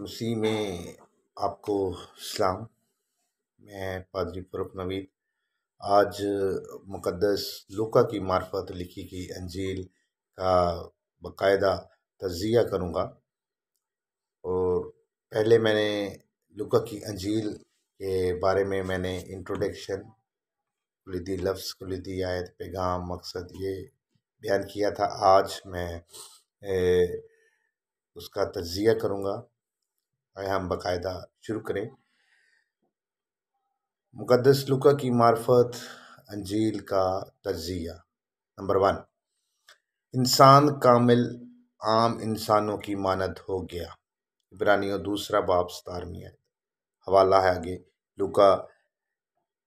उसी में आपको सलाम मैं पादरी फरुख नवीद आज मुक़दस लुका की मार्फत लिखी गई अंजील का बकायदा तजिया करूँगा और पहले मैंने लुका की अंजील के बारे में मैंने इंट्रोडक्शन कुलदी लफ्ज़ कुलदी आयत पैगाम मकसद ये बयान किया था आज मैं ए, उसका तजिया करूँगा आए हम बकायदा शुरू करें मुकदस लुका की मार्फत अंजील का तजिया नंबर वन इंसान कामिल आम इंसानों की मानद हो गया इब्रानियों दूसरा बाप सतारवीं आयत हवाला है आगे लुका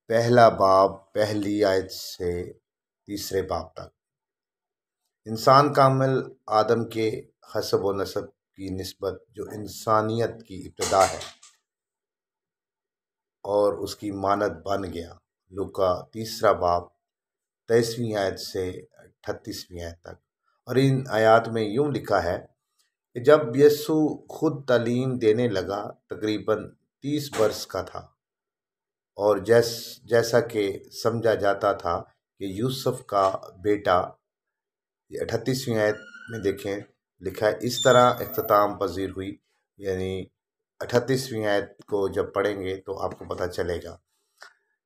पहला बाप पहली आयत से तीसरे बाप तक इंसान कामिल आदम के हसब व नसब की नस्बत जो इंसानियत की इब्तदा है और उसकी मानत बन गया लुका तीसरा बाप तेईसवीं आयत से अठतीसवीं आयत तक और इन आयत में यूँ लिखा है कि जब यसु खुद तलीम देने लगा तकरीबन तीस वर्ष का था और जैस जैसा कि समझा जाता था कि यूसुफ का बेटा अठतीसवीं आयत में देखें लिखा है इस तरह अख्ताम पजीर हुई यानी अठतीसवीं आयत को जब पढ़ेंगे तो आपको पता चलेगा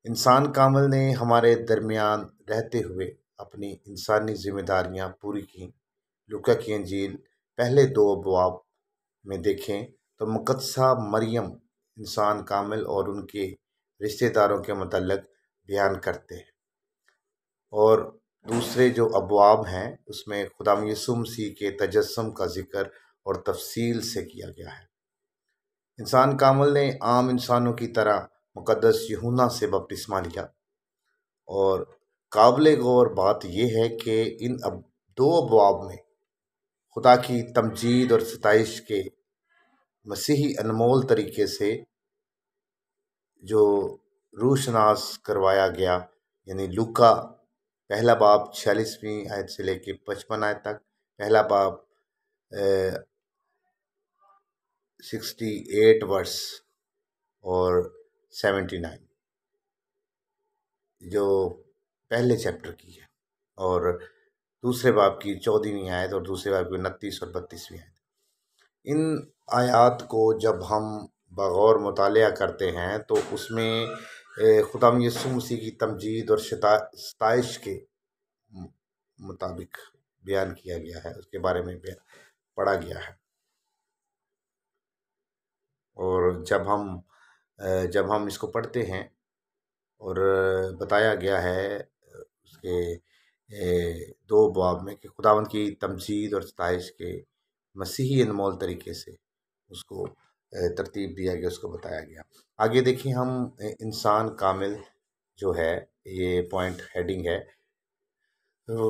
इंसान कामल ने हमारे दरमियान रहते हुए अपनी इंसानी जिम्मेदारियां पूरी की लुका की अंजील पहले दो अबाब में देखें तो मुकदसा मरियम इंसान कामिल और उनके रिश्तेदारों के मतलब बयान करते हैं और दूसरे जो अबवाब हैं उसमें खुदा यसु के तजस्म का ज़िक्र और तफसील से किया गया है इंसान कामल ने आम इंसानों की तरह मुक़दस यहूना से बपतिस्मा लिया और काबिल गौर बात यह है कि इन अब दो अबवाब में खुदा की तमजीद और सतश के मसीही अनमोल तरीके से जो रूशनास करवाया गया यानी लुका पहला बाब छियालीसवीं आयत से लेकर पचपन आयत तक पहला बाब सिक्सटी एट वर्स और सेवेंटी नाइन जो पहले चैप्टर की है और दूसरे बाब की चौदहवीं आयत और दूसरे बाब की उनतीस और बत्तीसवीं आयत इन आयात को जब हम बगौर मताल करते हैं तो उसमें ख़ुदाम यसु मसीह की तमजीद और सताइश के मुताबिक बयान किया गया है उसके बारे में पढ़ा गया है और जब हम जब हम इसको पढ़ते हैं और बताया गया है उसके दो बाब में कि खुदावन की तमजीद और सताइश के मसीही अनमोल तरीके से उसको तरतीब दिया गया उसको बताया गया आगे देखिए हम इंसान कामिल जो है ये पॉइंट हेडिंग है तो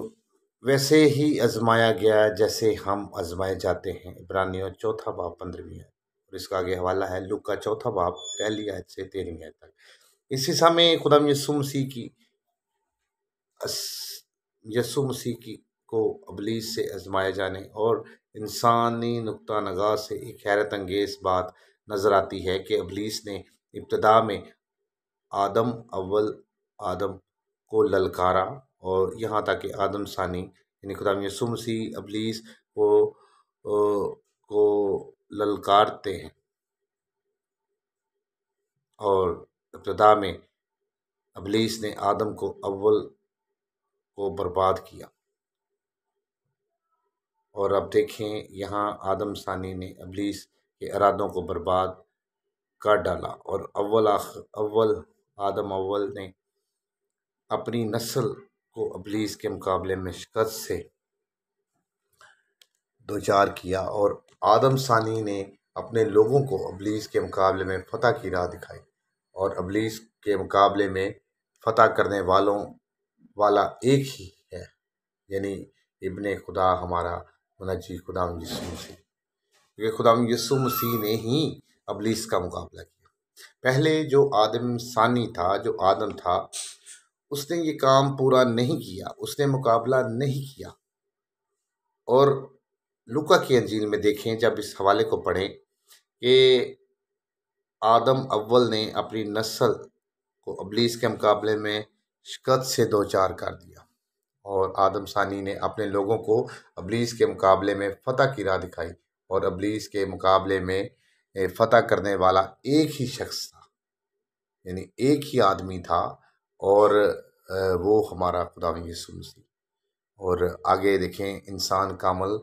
वैसे ही आजमाया गया जैसे हम आजमाए जाते हैं इब्रानियों चौथा बाप पंद्रहवीं है और इसका आगे हवाला है लुक का चौथा बाप पहली आयत से तेरहवीं आयत तक इस हिस्सा में खुदा यसु मसीह की यसु मसीह की को अबलीस से आजमाए जाने और इंसानी नुक्ता नगा से एक हैरत अंगेज बात नज़र आती है कि अबलीस ने इब्तदा में आदम अव्वल आदम को ललकारा और यहाँ तक कि आदम सानी यानी खुदा यसुम सी अबलीस को को ललकारते हैं और इब्तदा में अबलीस ने आदम को अव्वल को बर्बाद किया और अब देखें यहाँ आदम सानी ने अबलीस के इरादों को बर्बाद कर डाला और अव्वल आख अव्वल आदम अव्वल ने अपनी नस्ल को अबलीस के मुकाबले में शिकस्त से दो चार किया और आदम सानी ने अपने लोगों को अबलीस के मुकाबले में फ़तह की राह दिखाई और अबलीस के मुकाबले में फ़तह करने वालों वाला एक ही है यानी इबन खुदा हमारा मना चाहिए खुदा यसु मसीह क्योंकि खुदा यसु मसीह ने ही अबलीस का मुकाबला किया पहले जो आदम सानी था जो आदम था उसने ये काम पूरा नहीं किया उसने मुकाबला नहीं किया और लुका की अंजील में देखें जब इस हवाले को पढ़ें कि आदम अव्वल ने अपनी नस्ल को अबलीस के मुकाबले में शिकत से दो चार कर दिया और आदम सानी ने अपने लोगों को अबलीस के मुकाबले में फ़तह की राह दिखाई और अबलीस के मुकाबले में फ़तह करने वाला एक ही शख्स था यानी एक ही आदमी था और वो हमारा खुदा यसु मसीह और आगे देखें इंसान कामल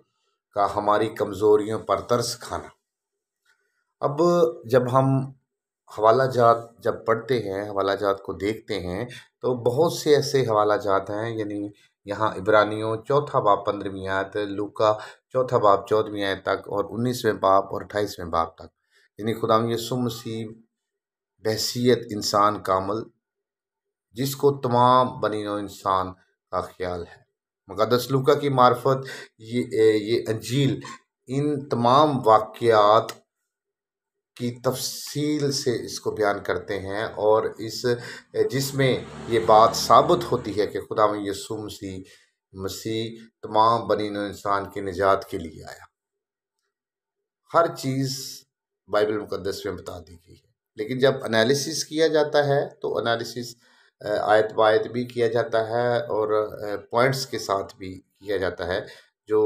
का हमारी कमज़ोरियों पर तरस खाना अब जब हम हवाला जात जब पढ़ते हैं हवाला जात को देखते हैं तो बहुत से ऐसे हवाला जात हैं यानी यहाँ इब्रानियों चौथा बाप पंद्रहवीं आयत लूका चौथा बाप चौदहवीं आयत तक और उन्नीसवें बाप और अट्ठाईसवें बाप तक यानी खुदा यसु मसीह बहसीत इंसान कामल जिसको तमाम बनी इंसान का ख्याल है मुकदस लूका की मार्फत ये ये अंजील इन तमाम वाक़ की तफसील से इसको बयान करते हैं और इस जिसमें ये बात साबित होती है कि खुदा यसू मसीह मसीह तमाम बनी इंसान के निजात के लिए आया हर चीज़ बाइबल मुकदस में बता दी गई है लेकिन जब एनालिसिस किया जाता है तो एनालिसिस आयत बायत भी किया जाता है और पॉइंट्स के साथ भी किया जाता है जो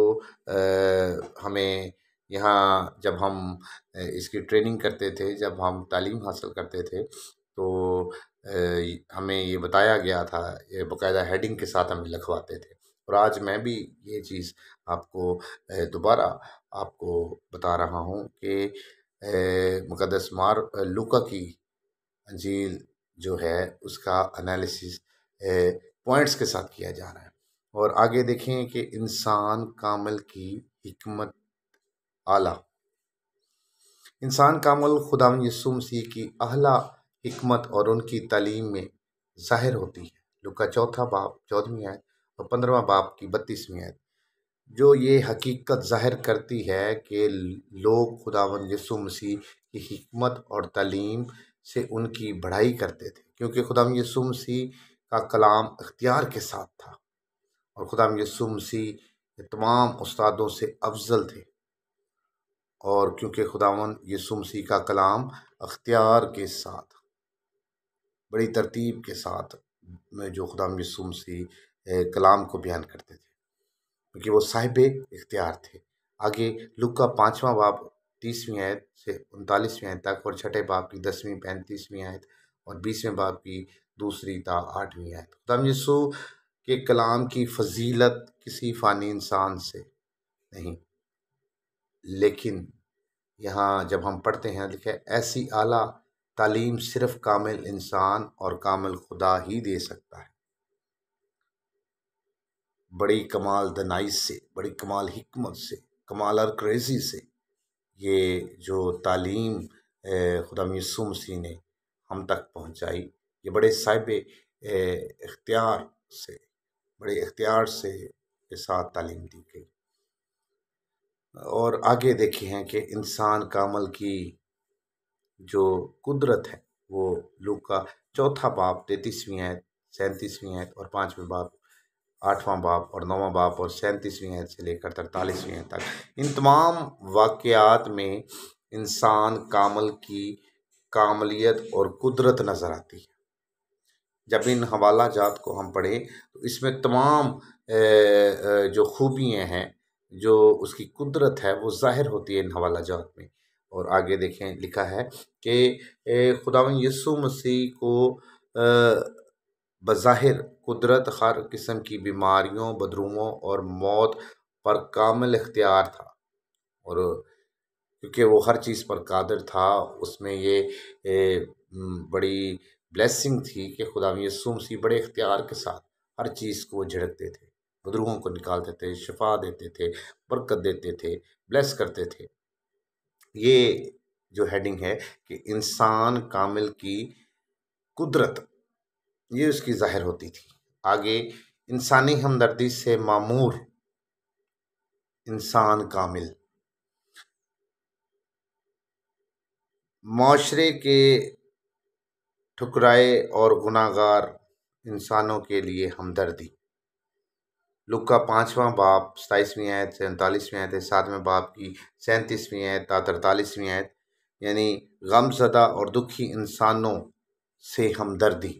हमें यहाँ जब हम इसकी ट्रेनिंग करते थे जब हम तालीम हासिल करते थे तो हमें ये बताया गया था ये बाकायदा हेडिंग के साथ हमें लिखवाते थे और आज मैं भी ये चीज़ आपको दोबारा आपको बता रहा हूँ कि मुकदस मार लुका की अंजील जो है उसका एनालिसिस पॉइंट्स के साथ किया जा रहा है और आगे देखें कि इंसान कामल की हमत आला इंसान कामल खुदा यसुम मसीह की अहला हमत और उनकी तलीम में ज़ाहिर होती है लुका चौथा बाप चौदहवीं आयत और पंद्रवा बाप की बत्तीसवीं आयत जो ये हकीकत ज़ाहिर करती है कि लोग खुदा यसु मसीह की हमत और तलीम से उनकी बढ़ाई करते थे क्योंकि खुदा यसु मसीह का कलाम अख्तियार के साथ था और खुदा यसु मसीह तमाम उस्तादों से अफजल थे और क्योंकि खुदावन यसु मसीह का कलाम अख्तियार के साथ बड़ी तरतीब के साथ में जो खुदाम यसु मसीह कलाम को बयान करते थे क्योंकि वो साहिब इख्तियार थे आगे लुक का पाँचवा बाप तीसवीं आयत से उनतालीसवीं आयत तक और छठे बाप की दसवीं पैंतीसवीं आयत और बीसवें बाप की दूसरी ता आठवीं आयत खुदाम यसु के कलाम की फजीलत किसी फ़ानी इंसान से नहीं लेकिन यहाँ जब हम पढ़ते हैं लिखे ऐसी आला तालीम सिर्फ कामिल इंसान और कामिल खुदा ही दे सकता है बड़ी कमाल दनाई से बड़ी कमाल हमत से कमाल और क्रेज़ी से ये जो तालीम खुदा यसू मसीह ने हम तक पहुँचाई ये बड़े साहिब इख्तियार से बड़े इख्तियार से के साथ तालीम दी गई और आगे देखे हैं कि इंसान कामल की जो कुदरत है वो का चौथा बाप तैतीसवीं आयत सैंतीसवीं आयत और पाँचवें बाप आठवां बाप और नौवां बाप और सैंतीसवीं आयत से लेकर तरतालीसवीं आयत तक इन तमाम वाक़ात में इंसान कामल की कामलियत और कुदरत नज़र आती है जब इन हवाला जात को हम पढ़ें तो इसमें तमाम जो खूबियाँ हैं जो उसकी कुदरत है वो ज़ाहिर होती है इन हवाला जात में और आगे देखें लिखा है कि खुदा यसु मसीह को बज़ाहिर कुदरत हर किस्म की बीमारियों बदरूमों और मौत पर कामिल इख्तियार था और क्योंकि वो हर चीज़ पर कादर था उसमें ये ए, बड़ी ब्लेसिंग थी कि खुदा यसु मसीह बड़े इख्तियार के साथ हर चीज़ को वो झिड़कते थे बुजुर्गों को निकालते थे शफा देते थे बरकत देते थे ब्लेस करते थे ये जो हेडिंग है कि इंसान कामिल की कुदरत ये उसकी जाहिर होती थी आगे इंसानी हमदर्दी से मामूर इंसान कामिल माशरे के ठुकराए और गुनागार इंसानों के लिए हमदर्दी लुका का बाप सताईसवीं आयत से उनतालीसवीं आयत है सातवें बाप की सैंतीसवीं आयत तरतालीसवीं आयत यानी गमजदा और दुखी इंसानों से हमदर्दी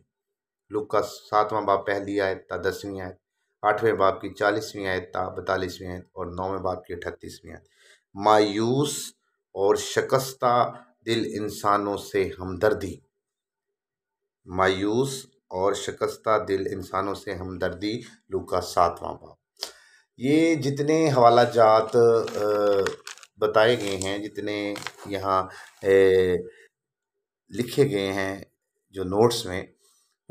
लुक का सातवां बाप पहली आयत था दसवीं आयत आठवें बाप की चालीसवीं आयत था बतालीसवीं आयत और नौवें बाप की अठतीसवीं आयत मायूस और शकस्ता दिल इंसानों से हमदर्दी मायूस और शिकस्ता दिल इंसानों से हमदर्दी लू का सातवां बाब ये जितने हवाला जात बताए गए हैं जितने यहाँ लिखे गए हैं जो नोट्स में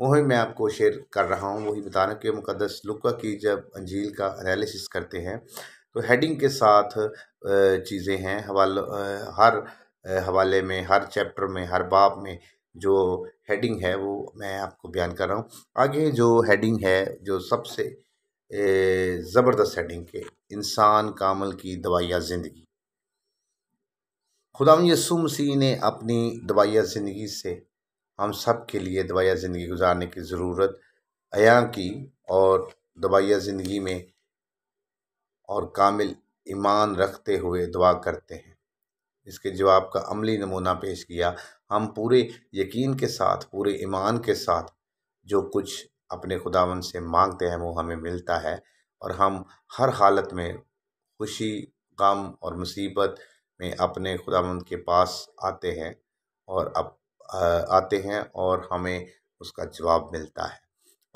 वही मैं आपको शेयर कर रहा हूँ वही हूँ कि मुकदस लुका की जब अंजील का एनालिसिस करते हैं तो हेडिंग के साथ चीज़ें हैं हवाल हर हवाले में हर चैप्टर में हर बाब में जो हेडिंग है वो मैं आपको बयान कर रहा हूँ आगे जो हेडिंग है जो सबसे ज़बरदस्त हेडिंग के इंसान कामल की दवाया ज़िंदगी खुदा यसु मसीह ने अपनी दवाया ज़िंदगी से हम सब के लिए दवाया ज़िंदगी गुजारने की ज़रूरत अया की और दवाया ज़िंदगी में और कामिल ईमान रखते हुए दुआ करते हैं इसके जवाब का अमली नमूना पेश किया हम पूरे यकीन के साथ पूरे ईमान के साथ जो कुछ अपने खुदावन से मांगते हैं वो हमें मिलता है और हम हर हालत में खुशी गम और मुसीबत में अपने खुदावन के पास आते हैं और अब आते हैं और हमें उसका जवाब मिलता है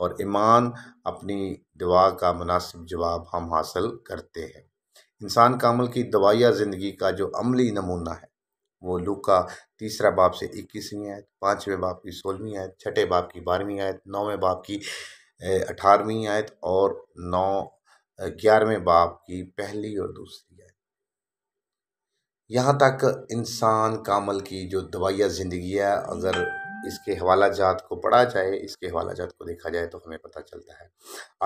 और ईमान अपनी दुआ का मुनासिब जवाब हम हासिल करते हैं इंसान का अमल की दवाया ज़िंदगी का जो अमली नमूना है वो लूक का तीसरा बाप से इक्कीसवीं आयत पाँचवें बाप की सोलहवीं आयत छठे बाप की बारहवीं आयत नौवें बाप की अठारहवीं आयत और नौ ग्यारहवें बाप की पहली और दूसरी आयत यहाँ तक इंसान कामल की जो दवाइया ज़िंदगी है अगर इसके हवाला जात को पढ़ा जाए इसके हवाला जात को देखा जाए तो हमें पता चलता है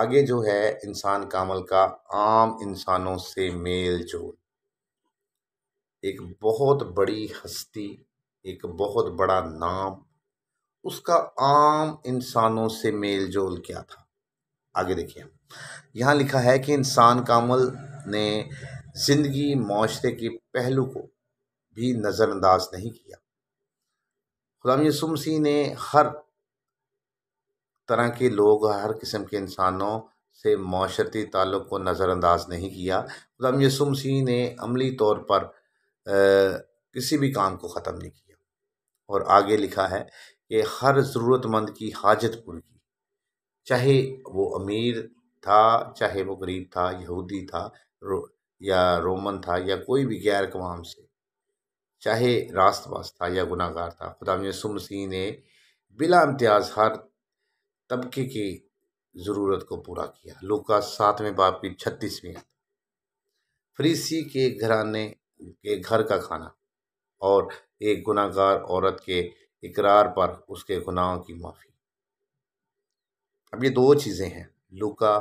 आगे जो है इंसान कामल का आम इंसानों से मेल जोल एक बहुत बड़ी हस्ती एक बहुत बड़ा नाम उसका आम इंसानों से मेल जोल क्या था आगे देखिए यहाँ लिखा है कि इंसान कामल ने ज़िंदगी माशरे के पहलू को भी नज़रअंदाज नहीं किया यसुम यसुमसी ने हर तरह के लोग हर किस्म के इंसानों से माशरती ताल्लुक़ को नज़रअंदाज नहीं किया यसुम यसुमसी ने अमली तौर पर किसी भी काम को ख़त्म नहीं किया और आगे लिखा है कि हर ज़रूरतमंद की हाजत पूरी की चाहे वो अमीर था चाहे वो गरीब था यहूदी था रो, या रोमन था या कोई भी गैर कवाम से चाहे रास्तवास था या गुनागार था खुदा सुमसी ने बिला इम्तियाज़ हर तबके की ज़रूरत को पूरा किया लोका सातवें बाप की छत्तीसवीं फ्रीसी के घराने के घर का खाना और एक गुनाहगार औरत के इकरार पर उसके गुनाहों की माफ़ी अब ये दो चीज़ें हैं लुका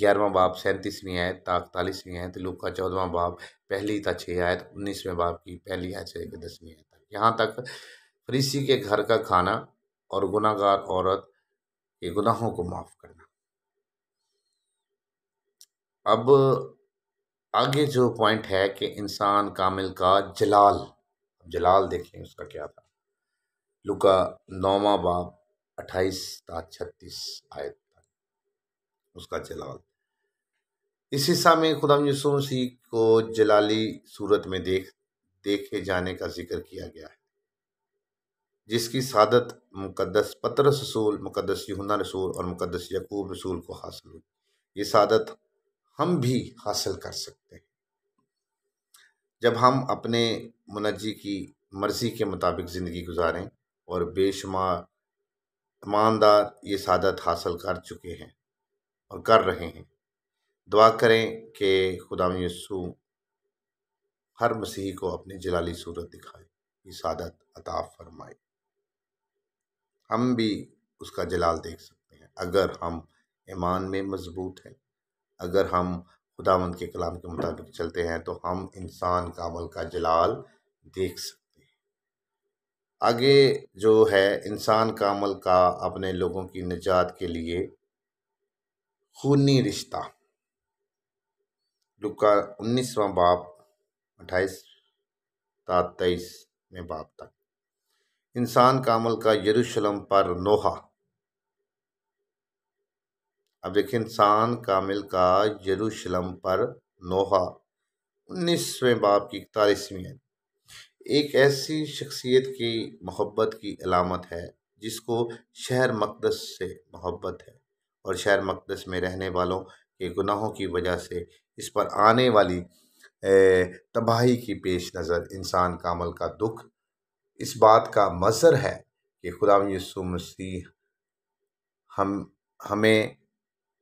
ग्यारहवा बाप सैंतीसवीं आयत ताकतालीसवीं आयत लुका चौदहवा बाप पहली था छः आयत उन्नीसवें बाप की पहली आयत से लेकर दसवीं आयत तक यहाँ तक फरीसी के घर का खाना और गुनाहगार औरत के गुनाहों को माफ़ करना अब आगे जो पॉइंट है कि इंसान कामिल का जलाल जलाल देखें उसका क्या था लुका नौवा बाप अट्ठाईस था छत्तीस आयत तक उसका जलाल इस हिस्सा में खुदा यसू मसीह को जलाली सूरत में देख देखे जाने का जिक्र किया गया है जिसकी सादत मुकदस पत्र रसूल मुकदस यहुना रसूल और मुकदस यकूब रसूल को हासिल हुई ये सादत हम भी हासिल कर सकते जब हम अपने मुनजी की मर्ज़ी के मुताबिक ज़िंदगी गुजारें और बेशुमार ईमानदार ये सादत हासिल कर चुके हैं और कर रहे हैं दुआ करें कि खुदा यसू हर मसीह को अपनी जलाली सूरत दिखाए ये सादत अता फरमाए हम भी उसका जलाल देख सकते हैं अगर हम ईमान में मजबूत हैं अगर हम खुदावंद के कलाम के मुताबिक चलते हैं तो हम इंसान कामल का जलाल देख सकते हैं आगे जो है इंसान कामल का अपने लोगों की निजात के लिए खूनी रिश्ता लुका उन्नीसवा बाप अट्ठाईस तेईस में बाप तक इंसान कामल का यरूशलम पर नोहा अब देखिए इंसान कामिल का यरूशलम पर नोहा उन्नीसवें बाप की इकतालीसवीं एक ऐसी शख्सियत की मोहब्बत की अलामत है जिसको शहर मकदस से मोहब्बत है और शहर मकदस में रहने वालों के गुनाहों की वजह से इस पर आने वाली तबाही की पेश नज़र इंसान कामल का दुख इस बात का मज़र है कि खुदा यसु मसीह हम हमें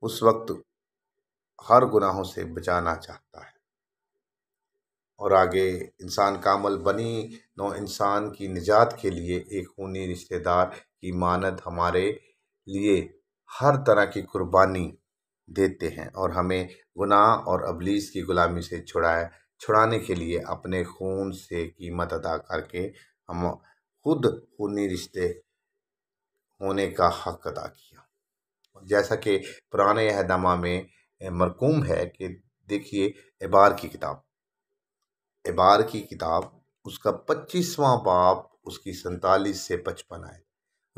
उस वक्त हर गुनाहों से बचाना चाहता है और आगे इंसान का अमल बनी नौ इंसान की निजात के लिए एक खूनी रिश्तेदार की मानत हमारे लिए हर तरह की कुर्बानी देते हैं और हमें गुनाह और अबलीस की ग़ुलामी से छुड़ाए छुड़ाने के लिए अपने खून से कीमत अदा करके हम खुद खूनी रिश्ते होने का हक अदा किया जैसा कि पुराने अहदमा में मरकूम है कि देखिए एबार की किताब एबार की किताब उसका पच्चीसवां बाप उसकी सैतालीस से पचपन आए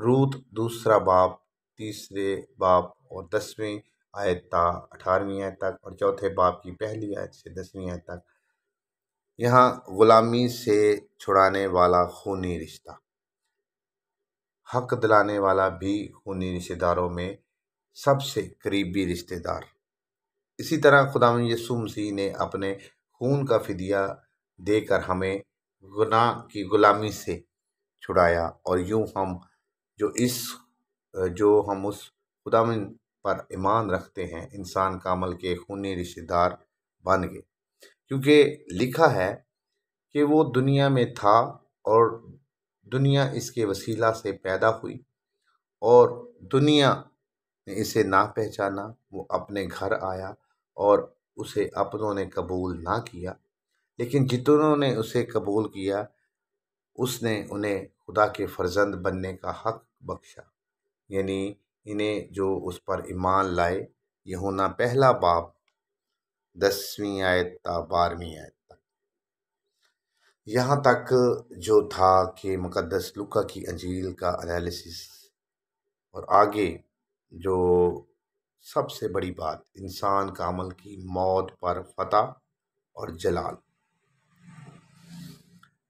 रूत दूसरा बाप तीसरे बाप और दसवीं आयत अठारहवीं आयत तक और चौथे बाप की पहली आयत से दसवीं आयत तक यहाँ ग़ुलामी से छुड़ाने वाला खूनी रिश्ता हक दिलाने वाला भी खूनी रिश्तेदारों में सबसे करीबी रिश्तेदार इसी तरह खुदा यसु मसीह ने अपने खून का फिदिया देकर हमें गुनाह की ग़ुलामी से छुड़ाया और यूं हम जो इस जो हम उस खुदाम पर ईमान रखते हैं इंसान कामल के खूनी रिश्तेदार बन गए क्योंकि लिखा है कि वो दुनिया में था और दुनिया इसके वसीला से पैदा हुई और दुनिया ने इसे ना पहचाना वो अपने घर आया और उसे अपनों ने कबूल ना किया लेकिन जितनों ने उसे कबूल किया उसने उन्हें खुदा के फर्जंद बनने का हक बख्शा यानी इन्हें जो उस पर ईमान लाए यहूना पहला बाप दसवीं आयत था बारहवीं आयत तक यहाँ तक जो था कि मुकदस लुका की अंजील का एनालिसिस और आगे जो सबसे बड़ी बात इंसान का अमल की मौत पर फतह और जलाल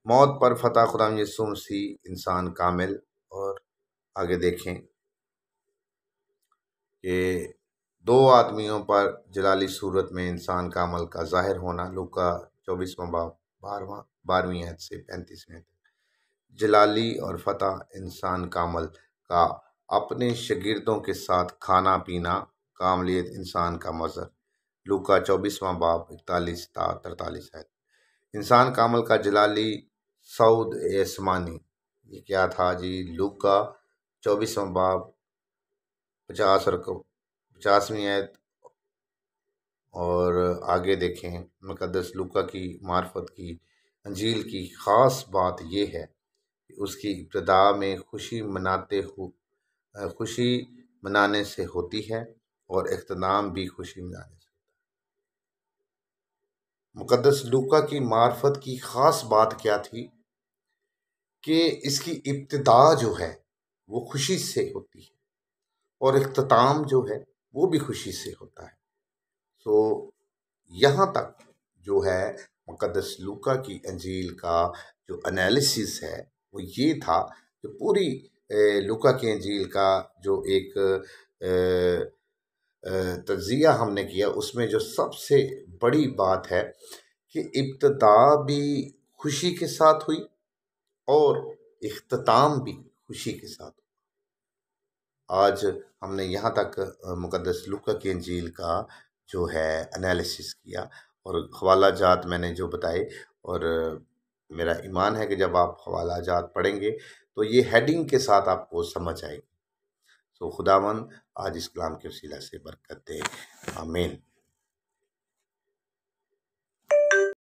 मौत पर फतह खुदा यसुम सी इंसान कामिल और आगे देखें कि दो आदमियों पर जलाली सूरत में इंसान का अमल का जाहिर होना लुका चौबीसवा बाप बारवा बारहवीं हद से पैंतीसवें जलाली और फतह इंसान का अमल का अपने शगिर्दों के साथ खाना पीना कामलियत इंसान का मज़र लूका चौबीसवा बाप इकतालीस ता तरतालीस है इंसान कामल का जलाली सऊद एसमानी ये क्या था जी लूका चौबीसवा बाप पचास और पचासवीं आयत और आगे देखें मुकदस लूका की मार्फत की अंजील की ख़ास बात यह है उसकी इब्तदा में खुशी मनाते हुए खुशी मनाने से होती है और अख्ताम भी खुशी मनाने से होता है मुक़दस लूका की मार्फत की ख़ास बात क्या थी कि इसकी इब्तदा जो है वो खुशी से होती है और अख्ताम जो है वो भी खुशी से होता है तो यहाँ तक जो है मुक़दस लूका की अंजील का जो एनालिसिस है वो ये था कि पूरी लुका की झील का जो एक तजिया हमने किया उसमें जो सबसे बड़ी बात है कि इब्तदा भी खुशी के साथ हुई और अख्ताम भी खुशी के साथ हुआ आज हमने यहाँ तक मुकदस लुका के झील का जो है एनालिसिस किया और हवाला जात मैंने जो बताए और मेरा ईमान है कि जब आप हवाला जात पढ़ेंगे तो ये हेडिंग के साथ आपको समझ आएगी तो खुदावन आज इस कलाम के वसीला से बरकत दे आमीन